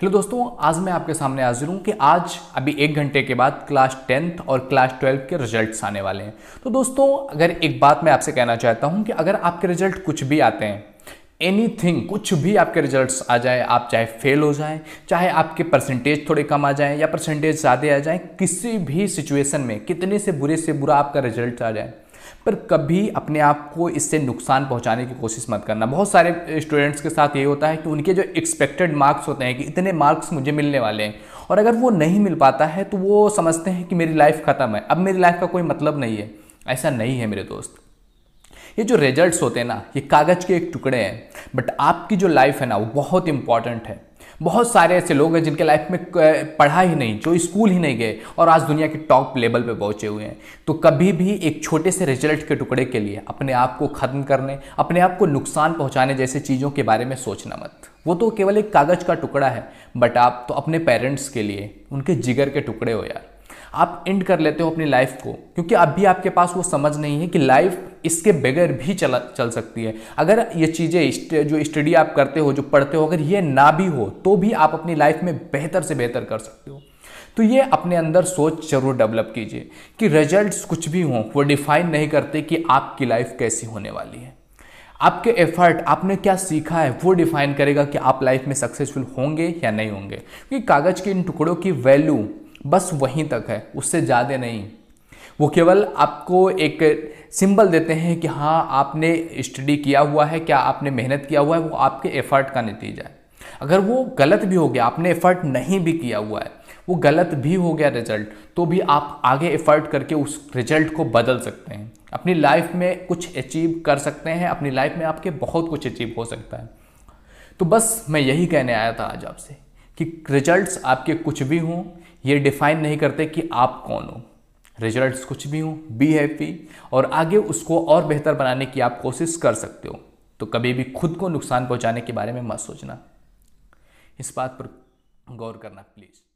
hello दोस्तों आज मैं आपके सामने हाजिर हूँ कि आज अभी एक घंटे के बाद क्लास टेंथ और क्लास ट्वेल्थ के रिजल्ट्स आने वाले हैं तो दोस्तों अगर एक बात मैं आपसे कहना चाहता हूँ कि अगर आपके रिजल्ट कुछ भी आते हैं एनी थिंग कुछ भी आपके रिजल्ट्स आ जाए आप चाहे फेल हो जाएं चाहे आपके परसेंटेज थोड़े कम आ जाएं या परसेंटेज ज़्यादा आ जाएं किसी भी सिचुएशन में कितने से बुरे से बुरा आपका रिजल्ट आ जाए पर कभी अपने आप को इससे नुकसान पहुंचाने की कोशिश मत करना बहुत सारे स्टूडेंट्स के साथ ये होता है कि उनके जो एक्सपेक्टेड मार्क्स होते हैं कि इतने मार्क्स मुझे मिलने वाले हैं और अगर वो नहीं मिल पाता है तो वो समझते हैं कि मेरी लाइफ ख़त्म है अब मेरी लाइफ का कोई मतलब नहीं है ऐसा नहीं है मेरे दोस्त ये जो रिजल्ट्स होते हैं ना ये कागज़ के एक टुकड़े हैं बट आपकी जो लाइफ है ना वो बहुत इंपॉर्टेंट है बहुत सारे ऐसे लोग हैं जिनके लाइफ में पढ़ा ही नहीं जो स्कूल ही नहीं गए और आज दुनिया के टॉप लेवल पे पहुंचे हुए हैं तो कभी भी एक छोटे से रिजल्ट के टुकड़े के लिए अपने आप को ख़त्म करने अपने आप को नुकसान पहुंचाने जैसे चीज़ों के बारे में सोचना मत वो तो केवल एक कागज़ का टुकड़ा है बट आप तो अपने पेरेंट्स के लिए उनके जिगर के टुकड़े हो यार आप एंड कर लेते हो अपनी लाइफ को क्योंकि अभी आपके पास वो समझ नहीं है कि लाइफ इसके बगैर भी चला चल सकती है अगर ये चीज़ें जो स्टडी आप करते हो जो पढ़ते हो अगर ये ना भी हो तो भी आप अपनी लाइफ में बेहतर से बेहतर कर सकते हो तो ये अपने अंदर सोच जरूर डेवलप कीजिए कि रिजल्ट्स कुछ भी हों वो डिफाइन नहीं करते कि आपकी लाइफ कैसी होने वाली है आपके एफर्ट आपने क्या सीखा है वो डिफाइन करेगा कि आप लाइफ में सक्सेसफुल होंगे या नहीं होंगे क्योंकि कागज़ के इन टुकड़ों की वैल्यू बस वहीं तक है उससे ज़्यादा नहीं वो केवल आपको एक सिंबल देते हैं कि हाँ आपने स्टडी किया हुआ है क्या आपने मेहनत किया हुआ है वो आपके एफर्ट का नतीजा है अगर वो गलत भी हो गया आपने एफर्ट नहीं भी किया हुआ है वो गलत भी हो गया रिजल्ट तो भी आप आगे एफर्ट करके उस रिजल्ट को बदल सकते हैं अपनी लाइफ में कुछ अचीव कर सकते हैं अपनी लाइफ में आपके बहुत कुछ अचीव हो सकता है तो बस मैं यही कहने आया था आज आपसे कि रिजल्ट्स आपके कुछ भी हों ये डिफाइन नहीं करते कि आप कौन हो रिजल्ट्स कुछ भी हों बी हैप्पी और आगे उसको और बेहतर बनाने की आप कोशिश कर सकते हो तो कभी भी खुद को नुकसान पहुंचाने के बारे में मत सोचना इस बात पर गौर करना प्लीज़